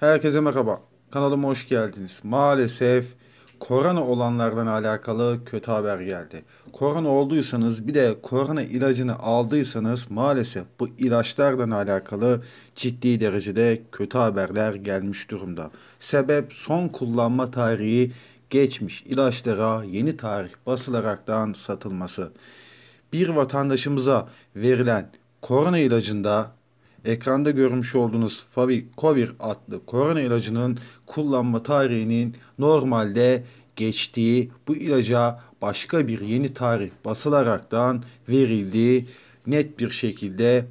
Herkese merhaba. Kanalıma hoş geldiniz. Maalesef korona olanlardan alakalı kötü haber geldi. Korona olduysanız bir de korona ilacını aldıysanız maalesef bu ilaçlardan alakalı ciddi derecede kötü haberler gelmiş durumda. Sebep son kullanma tarihi geçmiş ilaçlara yeni tarih basılaraktan satılması. Bir vatandaşımıza verilen korona ilacında ekranda görmüş olduğunuz Favikovir adlı korona ilacının kullanma tarihinin normalde geçtiği bu ilaca başka bir yeni tarih basılaraktan verildiği net bir şekilde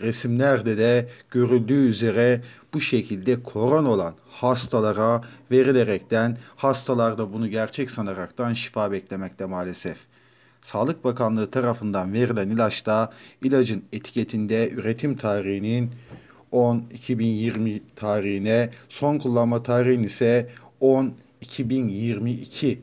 resimlerde de görüldüğü üzere bu şekilde koron olan hastalara verilerekten hastalarda bunu gerçek sanaraktan şifa beklemekte maalesef. Sağlık Bakanlığı tarafından verilen ilaçta ilacın etiketinde üretim tarihinin 10-2020 tarihine, son kullanma tarihinin ise 10-2022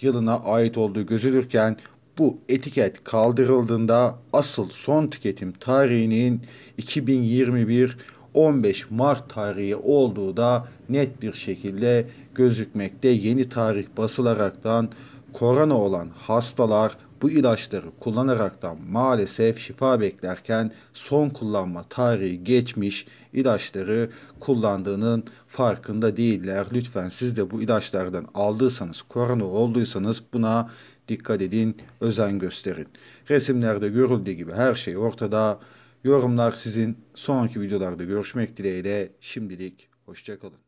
yılına ait olduğu gözülürken bu etiket kaldırıldığında asıl son tüketim tarihinin 2021 15 Mart tarihi olduğu da net bir şekilde gözükmekte. Yeni tarih basılaraktan korona olan hastalar bu ilaçları kullanarak da maalesef şifa beklerken son kullanma tarihi geçmiş ilaçları kullandığının farkında değiller. Lütfen siz de bu ilaçlardan aldıysanız, korona olduysanız buna dikkat edin, özen gösterin. Resimlerde görüldüğü gibi her şey ortada. Yorumlar sizin. Sonraki videolarda görüşmek dileğiyle. Şimdilik hoşçakalın.